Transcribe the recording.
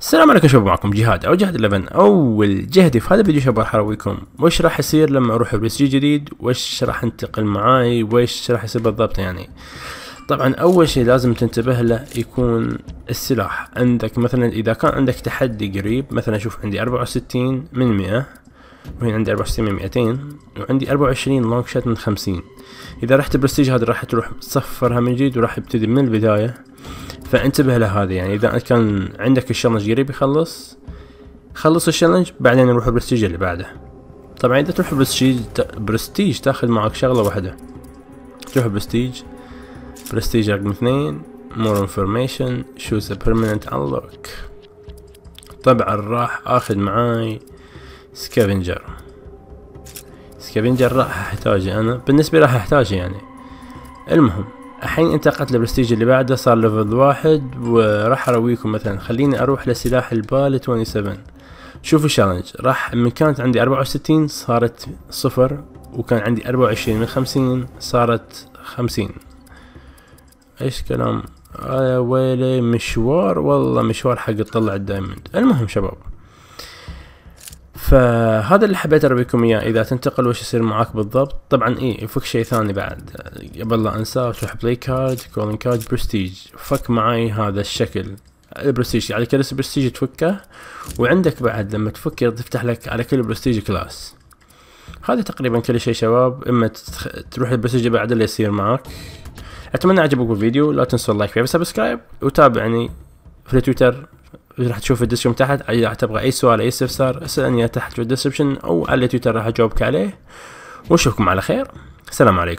السلام عليكم شباب معكم جهاد او جهاد اللبن اول جهدي في هذا الفيديو شباب راح ارويكم وش راح يصير لما اروح بريس ستيشن جديد وش راح انتقل معاي وش راح يصير بالضبط يعني طبعا اول شيء لازم تنتبه له يكون السلاح عندك مثلا اذا كان عندك تحدي قريب مثلا شوف عندي 64 من 100 وهنا عندي 64 من 200 وعندي 24 لونج شوت من 50 اذا رحت برستيج هذا راح تروح تصفرها من جديد وراح تبتدي من البدايه فانتبه لهذا يعني اذا كان عندك الشالنج قريب يخلص خلص الشالنج بعدين نروح برستيج اللي بعده طبعا اذا تروح برستيج برستيج تاخذ معك شغله واحده تروح برستيج برستيج رقم اثنين مور انفورميشن شوز ا بيرمننت انلوك طبعا راح اخذ معاي سكافنجر سكافنجر راح احتاجه انا بالنسبة راح احتاجه يعني المهم الحين انتقلت للبرستيج اللي بعده صار ليفل واحد وراح ارويكم مثلا خليني اروح لسلاح البال 27 شوفوا شالنج راح من كانت عندي أربعة وستين صارت صفر وكان عندي أربعة وعشرين من خمسين صارت خمسين ايش كلام آه، يا ويلي مشوار والله مشوار حق تطلع الدايموند المهم شباب فهذا اللي حبيت اربيكم اياه اذا تنتقل وش يصير معاك بالضبط طبعا اي فك شيء ثاني بعد قبل لا انسى تروح بلاي كارد كولين كارد برستيج فك معاي هذا الشكل البرستيج على كل برستيج تفكه وعندك بعد لما تفكه تفتح لك على كل برستيج كلاس هذا تقريبا كل شيء شباب اما تتخ... تروح البرستيج بعد اللي يصير معك اتمنى عجبكم الفيديو لا تنسوا اللايك وسبسكرايب وتابعني في تويتر راح تشوف الديسكربشن تحت راح تبغى اي سؤال اي استفسار اسالني تحت في الديسكربشن او على تويتر راح اجاوبك عليه واشوفكم على خير السلام عليكم